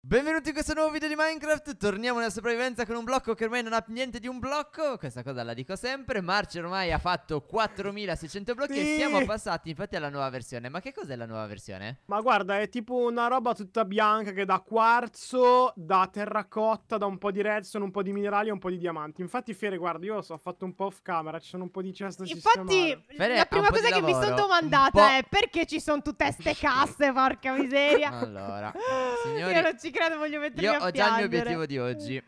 Benvenuti in questo nuovo video di Minecraft, torniamo nella sopravvivenza con un blocco che ormai non ha niente di un blocco Questa cosa la dico sempre, Marcia ormai ha fatto 4600 blocchi sì. e siamo passati infatti alla nuova versione Ma che cos'è la nuova versione? Ma guarda, è tipo una roba tutta bianca che da quarzo, da terracotta, da un po' di redstone, un po' di minerali e un po' di diamanti Infatti Fere, guarda, io so, ho fatto un po' off camera, ci sono un po' di ceste Infatti, Fere, la prima cosa che mi sono domandata è perché ci sono tutte ste casse, porca miseria Allora, signori ci credo, voglio mettermi Io a ho già il mio obiettivo di oggi.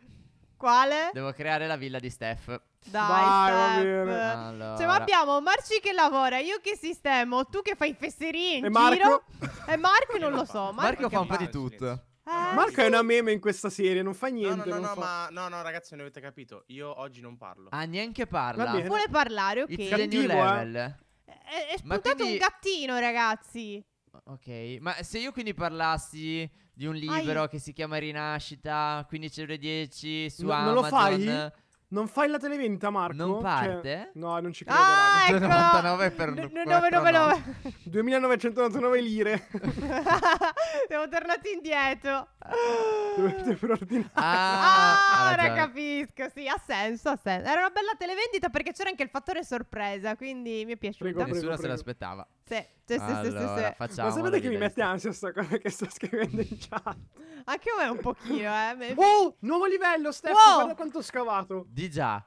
Quale? Devo creare la villa di Steph. Dai, Vai, Steph. Allora. Cioè, ma abbiamo Marci che lavora, io che sistemo, tu che fai fesserie in E Marco? giro. E Marco non lo so. Marco, Marco fa un po' di tutto. Eh, Marco è una meme in questa serie, non fa niente. no, no, non no, fa- ma no, no, ragazzi, non avete capito. Io oggi non parlo. Ah, neanche parla. Non Vuole parlare, ok. It's the new Cattivo, eh. eh è, è spuntato quindi- un gattino, ragazzi. Ok, ma se io quindi parlassi di un libro Ai. che si chiama Rinascita, 15,10 su No- non lo fai? Non fai la televendita, Marco? Non Cioè, parte? no, non ci credo. Ah, ecco! 99 per 999. 2999 lire Siamo tornati indietro. dovete preordinare. Ah, ha ah, ora capisco. Sì, ha senso, ha senso. Era una bella televendita perché c'era anche il fattore sorpresa, quindi mi è piaciuta. Prego, Nessuno prego, se l'aspettava. Sì, sì, allora, sì, facciamo. Ma sapete che mi mette ansia sta cosa che sto scrivendo in chat? Anche a me un pochino, eh. Wow, nuovo livello, Stefano, wow! guarda quanto ho scavato. Di già.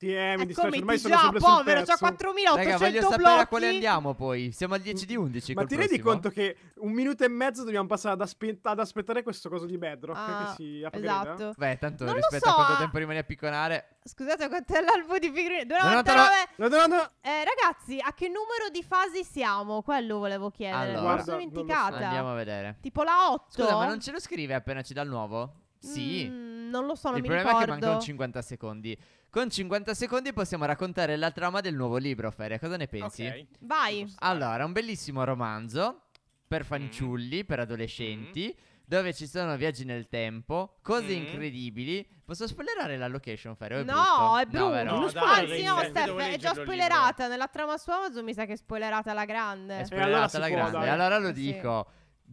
Ti eh, è, mi dispiace, ormai sono già, sempre povero, sul terzo. 4800 Raga, voglio blocchi. sapere a quale andiamo poi. Siamo al 10 di 11 Ma ti rendi conto che un minuto e mezzo dobbiamo passare ad, aspe- ad aspettare questo coso di Bedrock ah, che si upgrada? Eh? Esatto. Beh, tanto non rispetto so. a quanto eh. tempo rimane a picconare. Scusate, quanto è l'albo di figurine? 99. No, no, no. Eh, ragazzi, a che numero di fasi siamo? Quello volevo chiedere. Allora, mi sono dimenticata. So. Andiamo a vedere. Tipo la 8. Scusa, ma non ce lo scrive appena ci dà il nuovo? Sì. Mm non lo so, non Il mi problema è che mancano 50 secondi. Con 50 secondi possiamo raccontare la trama del nuovo libro, Feria. Cosa ne pensi? Okay. Vai. Allora, un bellissimo romanzo per mm. fanciulli, mm. per adolescenti. Mm dove ci sono viaggi nel tempo, cose mm. incredibili. Posso spoilerare la location, Ferro? no, è brutto. No, no, Anzi, no, Steph, è già spoilerata. Nella trama su Amazon mi sa che è spoilerata la grande. È spoilerata la grande. Allora lo dico.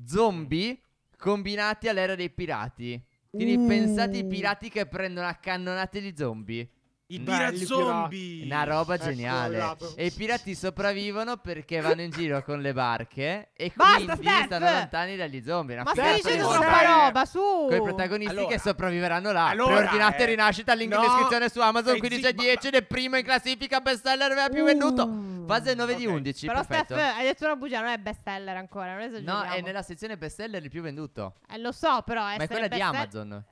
Zombie combinati all'era dei pirati. Quindi Mm. pensate ai pirati che prendono a cannonate gli zombie. I mm. pirati zombie. Una roba ecco, geniale. Esatto. E i pirati sopravvivono perché vanno in giro con le barche e Basta, quindi Steph! stanno lontani dagli zombie. Ma stai dicendo di troppa roba, su! con i protagonisti Allora. che sopravviveranno là. Allora, Preordinate eh, Rinascita, link in descrizione su Amazon, eh, 15 sì, 10 ed è primo in classifica, bestseller più uh. venduto. Fase 9 okay. di 11. Però perfetto. Steph, hai detto una bugia, non è best seller ancora. Non No, è nella sezione best seller il più venduto. Eh, lo so, però. è... Ma è quella di Amazon.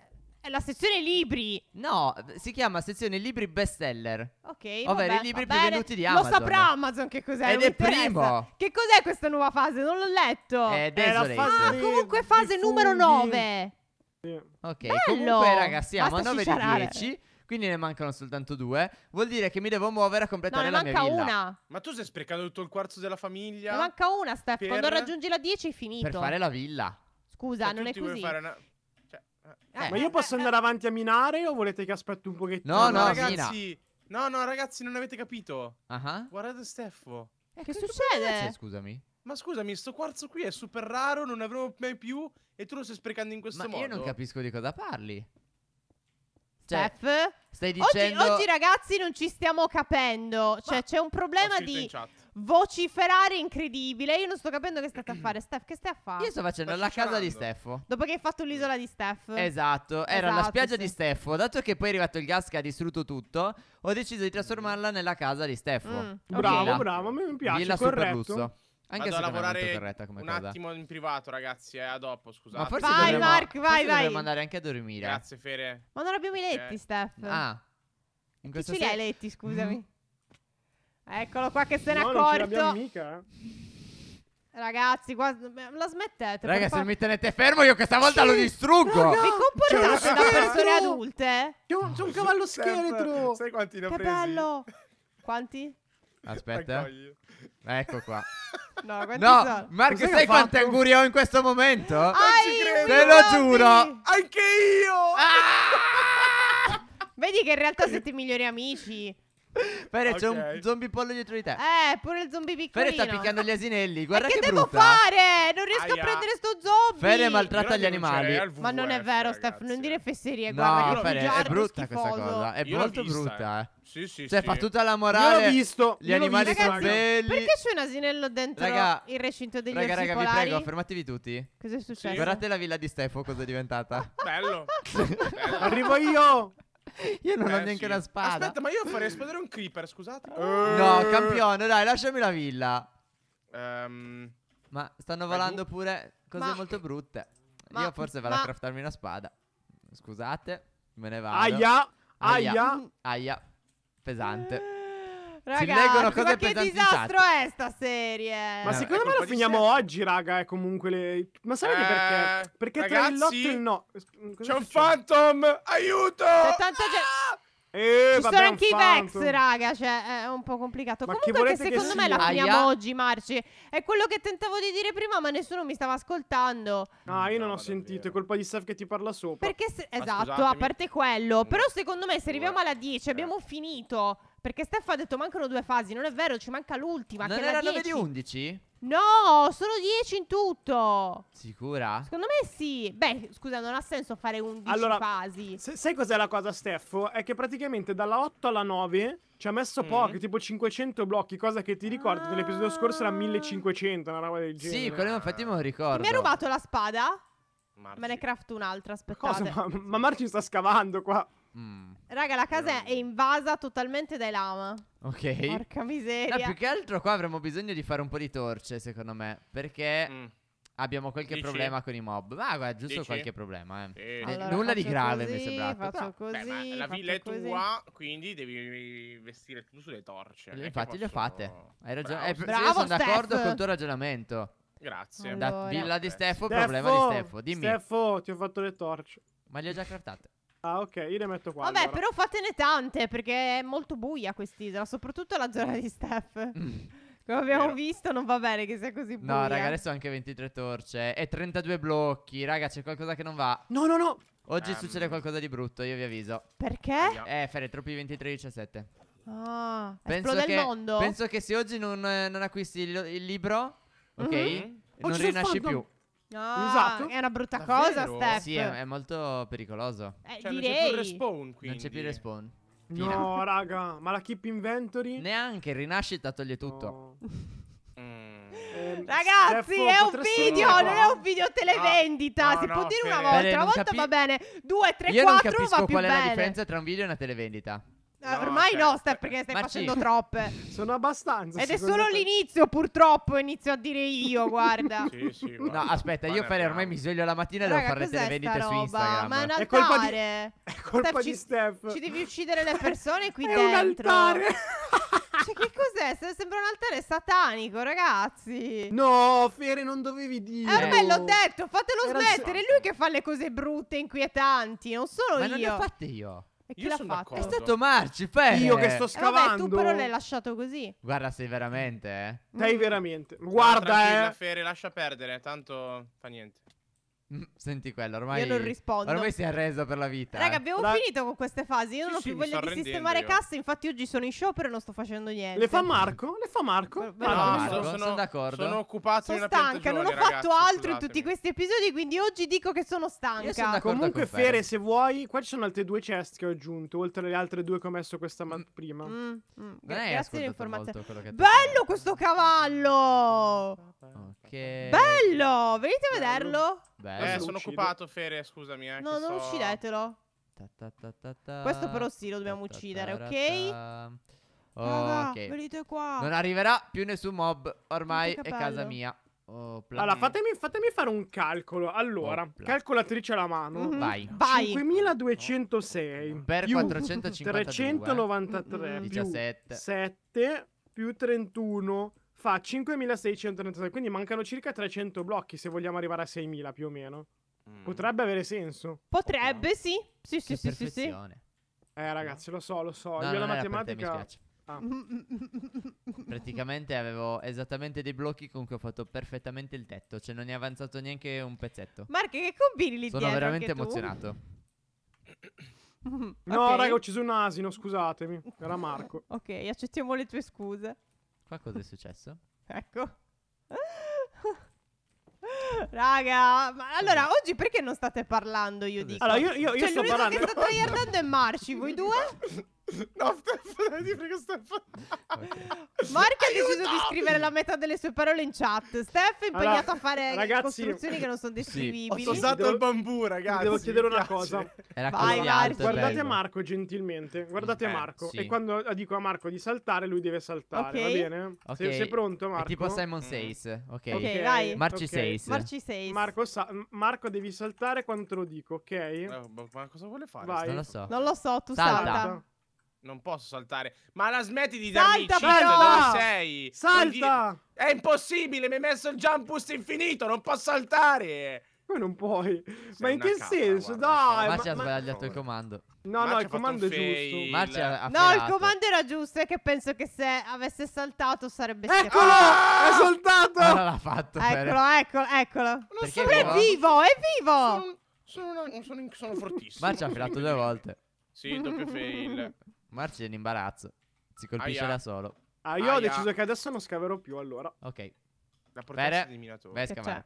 È la sezione libri. No, si chiama sezione libri best seller. Ok. Ovvero vabbè, i libri più venduti di Amazon. Lo saprà Amazon che cos'è. Ed è primo. Che cos'è questa nuova fase? Non l'ho letto. È Desolate. È ah, comunque fase numero 9. Ok, Bello. comunque ragazzi siamo Basta a 9 di 10. Quindi ne mancano soltanto due. Vuol dire che mi devo muovere a completare no, la mia villa. ne manca una. Ma tu sei sprecato tutto il quarzo della famiglia. Ne manca una, Steph. Per... Quando raggiungi la 10 è finito. Per fare la villa. Scusa, Ma cioè, non è così. Fare una... cioè... eh. eh. Ma io eh, posso eh, andare avanti a minare o volete che aspetto un pochettino? No, no, no ragazzi. Mina. No, no, ragazzi, non avete capito. Uh-huh. Guardate Steffo. Eh, che, che succede? Scusami. Ma scusami, sto quarzo qui è super raro, non ne avremo mai più e tu lo stai sprecando in questo Ma modo. Ma io non capisco di cosa parli. Cioè, Steph? Stai dicendo... Oggi, oggi, ragazzi non ci stiamo capendo, cioè Ma c'è un problema di vociferare incredibile. Io non sto capendo che state a fare, Steph, che stai a fare? Io sto facendo sto la casa di Steffo. Dopo che hai fatto l'isola di Steph. Esatto, era esatto, la spiaggia sì. di Steffo, dato che poi è arrivato il gas che ha distrutto tutto, ho deciso di trasformarla nella casa di Steffo. Mm. Bravo, bravo, mi piace, Villa corretto. Superlusso. Anche Vado a lavorare un cosa. attimo in privato, ragazzi. Eh, a dopo, scusate. Ma forse vai, dovremmo, Mark, vai, forse vai. Dobbiamo andare anche a dormire. Grazie, Fere. Ma non abbiamo i letti, eh. Steph. Ah, in questo senso. che ce li i letti, scusami. Mm. Eccolo qua che se ne no, accorto. Non ce mica. Eh. Ragazzi, qua, la smettete. Ragazzi, se mi tenete fermo, io questa volta sì. lo distruggo. No, no. Vi comportate cioè, da persone adulte? C'è un, un, cavallo scheletro. Sai quanti ne ho che presi? Che bello. Quanti? Aspetta. Ecco, ecco qua. No, no, Marco, sai quanti auguri ho in questo momento? Non ci credo. Te lo giuro. Anche io. Ah! Vedi che in realtà siete i migliori amici. Fere okay. c'è un zombie pollo dietro di te. Eh, pure il zombie piccolino. Fere sta picchiando gli asinelli. Eh, guarda e che, che devo fare? Non riesco Aia. a prendere sto zombie. Fere maltratta gli animali. VVF, Ma non è vero, Steph, non dire fesserie, no, guarda, Fere, è brutta schifoso. questa cosa. È Io molto brutta, eh. Sì, sì, cioè, sì. fa tutta la morale. Io l'ho visto. Gli io animali visto, sono belli. Perché c'è un asinello dentro raga, il recinto degli raga, raga, vi prego, fermatevi tutti. Cos'è successo? Sì. Guardate la villa di Stefo, cosa è diventata. Bello. Bello. Arrivo io. Io non eh, ho neanche sì. la spada. Aspetta, ma io farei esplodere un creeper, scusate. Eh. No, campione, dai, lasciami la villa. Um, ma stanno volando tu? pure cose ma, molto brutte. Ma, io forse vado ma... a craftarmi una spada. Scusate, me ne vado. Aia. Aia. Aia pesante. Ragazzi, si leggono cose ma che disastro è sta serie? Ma no, secondo ecco, me lo finiamo sempre. oggi, raga. È eh, comunque le... Ma sapete eh, perché? Perché ragazzi, tra il lotto e il no. C'è un phantom! Aiuto! C'è tanta gente. Ah! Eh, Ci sono anche i Vex, raga. Cioè, è un po' complicato. Ma Comunque, che secondo che me sia? la finiamo oggi, Marci. È quello che tentavo di dire prima, ma nessuno mi stava ascoltando. Ah, io non no, ho sentito. È colpa di Steph che ti parla sopra. Perché, se... esatto, a parte quello. Mm. Però, secondo me, se arriviamo alla 10, eh. abbiamo finito. Perché Steph ha detto mancano due fasi. Non è vero, ci manca l'ultima. Non che era la 10. 9 di 11? No, sono 10 in tutto. Sicura? Secondo me sì. Beh, scusa, non ha senso fare 11 allora, fasi. Se, sai cos'è la cosa, Steffo? È che praticamente dalla 8 alla 9 ci ha messo mm. poco, tipo 500 blocchi, cosa che ti ricordi ah. dell'episodio scorso era 1500, una roba del genere. Sì, quello infatti me lo ricordo. Mi ha rubato la spada? Marci. Me ne crafto un'altra, aspettate. Cosa? Ma, ma Marci sta scavando qua. Mm. Raga, la casa è invasa totalmente dai lama. Ok. Porca miseria. No, eh, più che altro qua avremmo bisogno di fare un po' di torce, secondo me. Perché mm. abbiamo qualche Dici? problema con i mob. Ma ah, guarda, giusto Dici? qualche problema. Eh. Sì. Eh, allora, Nulla di grave così, mi è sembrato. Faccio così, Beh, ma la villa è tua, quindi devi vestire tu sulle torce. Le, eh, infatti, posso... le ho fatte. Hai ragione. Bravo, eh, Bravo, sono d'accordo con il tuo ragionamento. Grazie. Allora. Da villa di Stefo, Steffo, problema di Stefo. Dimmi. Steffo, ti ho fatto le torce. Ma le ho già craftate. Ah, ok, io ne metto qua. Vabbè, allora. però fatene tante perché è molto buia quest'isola, soprattutto la zona di Steph. Mm. Come abbiamo Vero. visto, non va bene che sia così buia. No, raga, adesso anche 23 torce e 32 blocchi. Raga, c'è qualcosa che non va. No, no, no. Oggi um. succede qualcosa di brutto, io vi avviso. Perché? Eh, fare troppi 23 17. Ah, penso esplode che, il mondo. Penso che se oggi non, non acquisti il, il libro, ok, mm -hmm. non oggi rinasci più. No, esatto. è una brutta Davvero? cosa, Steph. Sì, è, è molto pericoloso. Eh, cioè, direi. non c'è più respawn, quindi. Non c'è più respawn. Fine. No, raga, ma la keep inventory? Neanche, rinascita toglie tutto. No. Ragazzi, ehm, ehm, Steph, è un video, non è un video televendita. no, si può no, dire una volta, una volta va bene. Due, tre, Io quattro va più bene. Io non capisco qual è la differenza tra un video e una televendita. No, ormai certo. no, Steph, perché stai Marci. facendo troppe. Sono abbastanza. Ed è solo te. l'inizio, purtroppo, inizio a dire io, guarda. sì, sì, No, aspetta, io Fede ormai mi sveglio la mattina e devo fare le televendite su Instagram. Ma è un altare. È colpa di, è colpa Steph, di Steph. Ci, ci devi uccidere le persone qui è dentro. Un altare. Cioè, che cos'è? Sembra un altare satanico, ragazzi. No, Fere, non dovevi dire. Eh, ormai l'ho detto, fatelo Era smettere. È lui che fa le cose brutte, inquietanti, non solo Ma io. Ma non le ho fatte io. E chi Io l'ha son fatto? È stato Marci, per Io che sto scavando. Eh, vabbè, tu però l'hai lasciato così. Guarda, sei veramente, eh. Dai mm. veramente. Ma Guarda, Guarda, eh. Fere, lascia perdere, tanto fa niente. Mm, senti quello, ormai. Io non rispondo. Ormai si è arreso per la vita. Raga, abbiamo la... finito con queste fasi. Io sì, non ho più voglia di sistemare io. cassa. Infatti, oggi sono in sciopero e non sto facendo niente. Le fa Marco? Le fa Marco? Ah, no, Marco, sono, sono, sono d'accordo. Sono occupato. Sono stanca. Non ho fatto altro scusatemi. in tutti questi episodi. Quindi oggi dico che sono stanca. sono Comunque, con Fere, se vuoi, qua ci sono altre due chest che ho aggiunto. Oltre alle altre due che ho messo questa mm. mattina. prima. Mm. Mm. Gra- grazie dell'informazione. Bello questo cavallo. Ok. Bello. Venite a vederlo. Bello. Eh, sono occupato, Fere, scusami. Eh, no, non so... uccidetelo. Ta ta ta Questo però sì, lo dobbiamo uccidere, ok? Oh, ok. Venite qua. Non arriverà più nessun mob. Ormai è casa mia. Oh, allora, fatemi, fatemi, fare un calcolo. Allora, oh, calcolatrice alla mano. Mhm. Mm -hmm. Vai. 5206 per 453 393 17 7 più 31 fa 5633, quindi mancano circa 300 blocchi se vogliamo arrivare a 6000 più o meno. Mm. Potrebbe avere senso. Potrebbe, sì. Sì, sì, sì, sì, sì, Eh, ragazzi, lo so, lo so. No, Io la matematica... Te, ah. Praticamente avevo esattamente dei blocchi con cui ho fatto perfettamente il tetto, cioè non ne è avanzato neanche un pezzetto. Mark, che combini lì Sono veramente emozionato. no, okay. raga, ho ucciso un asino, scusatemi. Era Marco. ok, accettiamo le tue scuse. Qua cosa è successo? ecco. Raga, ma allora oggi perché non state parlando? Io dico. Allora, io, io, io cioè, sto parlando. che sta tryhardando è Marci, voi due? No, Stefano, ti prego Stefano. Okay. Marco ha deciso di scrivere la metà delle sue parole in chat. Steph è impegnato allora, a fare ragazzi, costruzioni che non sono descrivibili. Sì. Ho usato devo, il bambù, ragazzi. Devo chiedere una cosa. Era Vai, Marco. Guardate Marco gentilmente. Guardate eh, Marco. Sì. E quando dico a Marco di saltare, lui deve saltare, okay. va bene? Okay. Sei, sei, pronto, Marco? È tipo Simon Says. Ok, okay vai. Marci okay. Says. Marco, sa Marco, devi saltare quando te lo dico, ok? Eh, ma cosa vuole fare? Vai. Non lo so. Non lo so, tu salta. salta. Non posso saltare. Ma la smetti di darmi Salta, i no! dove sei? Salta! È impossibile, mi hai messo il jump boost infinito, non posso saltare! Ma non puoi? Sei ma in che capa, senso? Guarda, Dai! Marcia ma, ha sbagliato ma... il comando. No, Marcia no, il comando è giusto. Marcia ha, No, il comando era giusto, è che penso che se avesse saltato sarebbe stato. Eccolo! Ah! È saltato! non l'ha fatto. Cioè, eccolo, eccolo, eccolo. Non sono... vivo? È vivo, è vivo! Sono, sono, sono, sono fortissimo. Marcia ha filato due volte. sì, doppio fail. Marci è in imbarazzo. Si colpisce Aia. da solo. Ah, io Aia. ho deciso che adesso non scaverò più, allora. Ok. La portata dei minatori. Vai a scavare.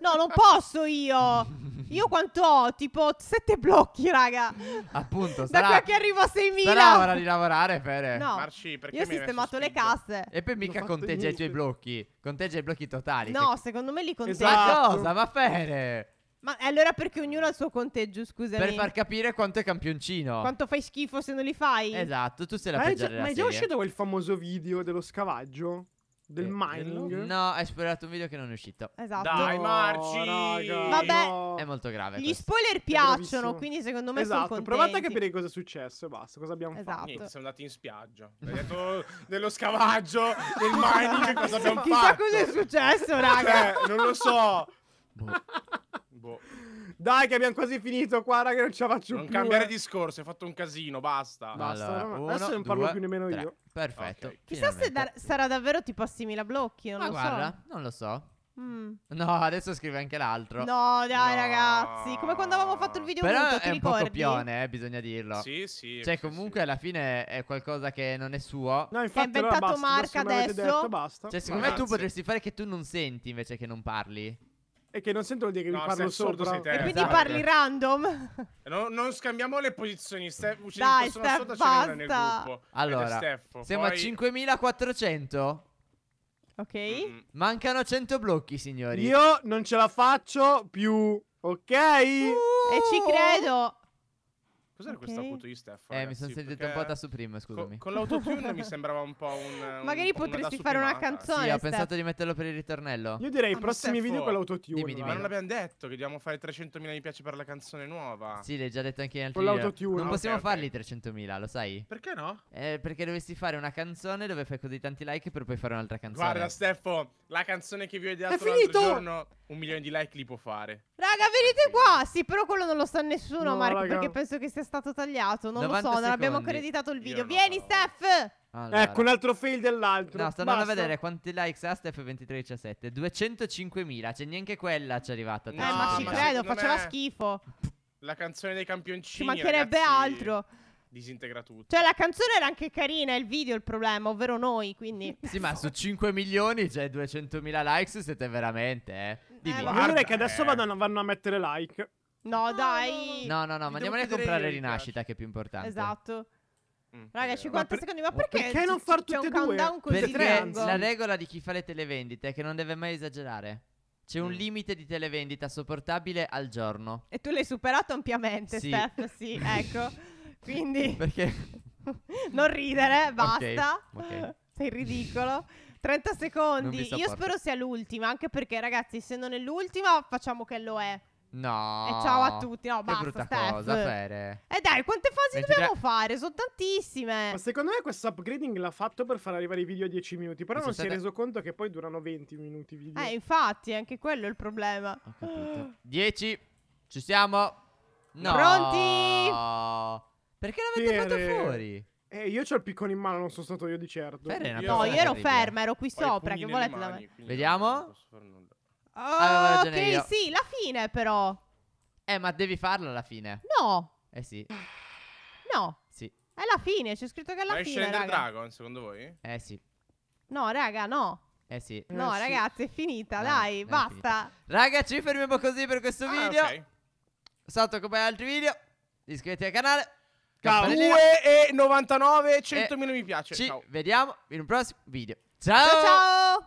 No, non posso io. Io quanto ho? Tipo sette blocchi, raga. Appunto, sarà, Da qua che arrivo a 6.000. Sarà ora di lavorare, Fere. No, Marci, perché io ho sistemato le casse. E poi mica fatto conteggia i tuoi blocchi. Conteggia i blocchi totali. No, secondo me li conteggia. Esatto. Ma cosa? Ma Fere. Ma allora perché ognuno ha il suo conteggio, scusami. Per far capire quanto è campioncino. Quanto fai schifo se non li fai? Esatto, tu sei la ma peggiore della Ma è già uscito quel famoso video dello scavaggio? Del eh, mining? No, hai sperato un video che non è uscito. Esatto. Dai, Marci! No, Vabbè, no. è molto grave. Gli questo. spoiler piacciono, quindi secondo me esatto, sono contenti. Provate a capire cosa è successo e basta, cosa abbiamo esatto. fatto. Niente, siamo andati in spiaggia. Hai detto oh, dello scavaggio, del mining, cosa abbiamo Chissà fatto. Chissà cosa è successo, raga. Cioè, non lo so. boh. Boh. Dai, che abbiamo quasi finito qua, raga, non ce la faccio non più. cambiare eh. discorso, hai fatto un casino, basta. Basta, allora, uno, adesso non parlo due, più nemmeno tre. io. Perfetto. Okay. Chissà se da sarà davvero tipo assimila blocchi, non Ma lo guarda, so. non lo so. Mm. No, adesso scrive anche l'altro. No, dai, no. ragazzi. Come quando avevamo fatto il video Però muto, ti è un ricordi? po' copione, eh, bisogna dirlo. Sì, sì. Cioè, comunque sì. alla fine è qualcosa che non è suo. No, infatti, è inventato allora basta, marca adesso. Detto, basta. Cioè, secondo Ragazzi. me tu potresti fare che tu non senti invece che non parli. E che non sento dire che no, vi parlo sopra. E quindi esatto. parli random. No, non scambiamo le posizioni, Steph. Dai, Steph, basta. Nel gruppo. Allora, siamo Poi... a 5400. Ok. Mm. Mancano 100 blocchi, signori. Io non ce la faccio più, ok? Uh, e ci credo. Cos'era okay. questo acuto di Stefano? Eh, mi sono sentito un po' da Supreme, scusami. Co- con l'autotune mi sembrava un po' un. Magari un potresti fare una canzone. Sì, ho pensato di metterlo per il ritornello. Io direi i ah, prossimi Steph, video con l'autotune. Dimmi, dimmi. Ma non l'abbiamo detto che dobbiamo fare 300.000 mi piace per la canzone nuova. Sì, l'hai già detto anche in altri Con l'autotune. Non possiamo okay, okay. farli 300.000, lo sai? Perché no? Eh, perché dovresti fare una canzone dove fai così tanti like per poi fare un'altra canzone. Guarda, Stefano, la canzone che vi ho ideato l'altro giorno, un milione di like li può fare. Raga, venite qua! Sì, però quello non lo sa nessuno, Marco, perché penso che sia stato stato tagliato. Non lo so, non abbiamo accreditato il video. Vieni, no. Steph! Allora. Ecco un altro fail dell'altro. No, sto andando Basta. a vedere quanti likes ha Steph 2317. 205.000. Cioè, neanche quella ci è arrivata. Eh, no, eh, ma ci ma credo, faceva è... schifo. La canzone dei campioncini. Ci mancherebbe ragazzi, altro. Disintegra tutto. Cioè, la canzone era anche carina. Il video è il problema, ovvero noi. Quindi. sì, ma su 5 milioni, cioè 200.000 likes, siete veramente, eh. Dimmi. Eh, guarda, guarda che adesso eh. vanno a mettere like. No, dai. No, no, no, ma andiamo a comprare Rinascita, che è più importante. Esatto. Mm, Raga, 50 per- secondi, ma perché, perché non far tutte e due? Perché la regola di chi fa le televendite è che non deve mai esagerare. C'è un mm. limite di televendita sopportabile al giorno. E tu l'hai superato ampiamente, sì. Steph, sì, ecco. Quindi... Perché? non ridere, basta. Okay, okay. Sei ridicolo. 30 secondi. Io spero sia l'ultima, anche perché ragazzi, se non è l'ultima, facciamo che lo è. No. E ciao a tutti. No, che basta, brutta Steph. cosa, Fere. E eh, dai, quante fasi 23... dobbiamo fare? Sono tantissime. Ma secondo me questo upgrading l'ha fatto per far arrivare i video a 10 minuti, però non si è reso conto che poi durano 20 minuti i video. Eh, infatti, anche quello è il problema. Ho capito. 10. Ci siamo. No. Pronti? Perché l'avete fatto fuori? Eh, io ho il piccone in mano, non sono stato io di certo. Ferre, no, io ero ferma, ero qui sopra, che volete mani, da me? Vediamo. Avevo ah, ragione ok, io. sì, la fine però. Eh, ma devi farla alla fine. No, Eh sì. no. Sì. È la fine, c'è scritto che è la Ma esce fine, Ender raga. Dragon, secondo voi? Eh sì. No, raga, no. Eh sì. Eh, no, ragazzi, è finita, No, dai, è basta. Raga, ci fermiamo così per questo Ah, video. ok. Sotto come altri video. Iscrivetevi al canale. Ciao. 2 e 99, 100.000 eh, mi piace. Ci Ciao. vediamo in un prossimo video. Ciao ciao.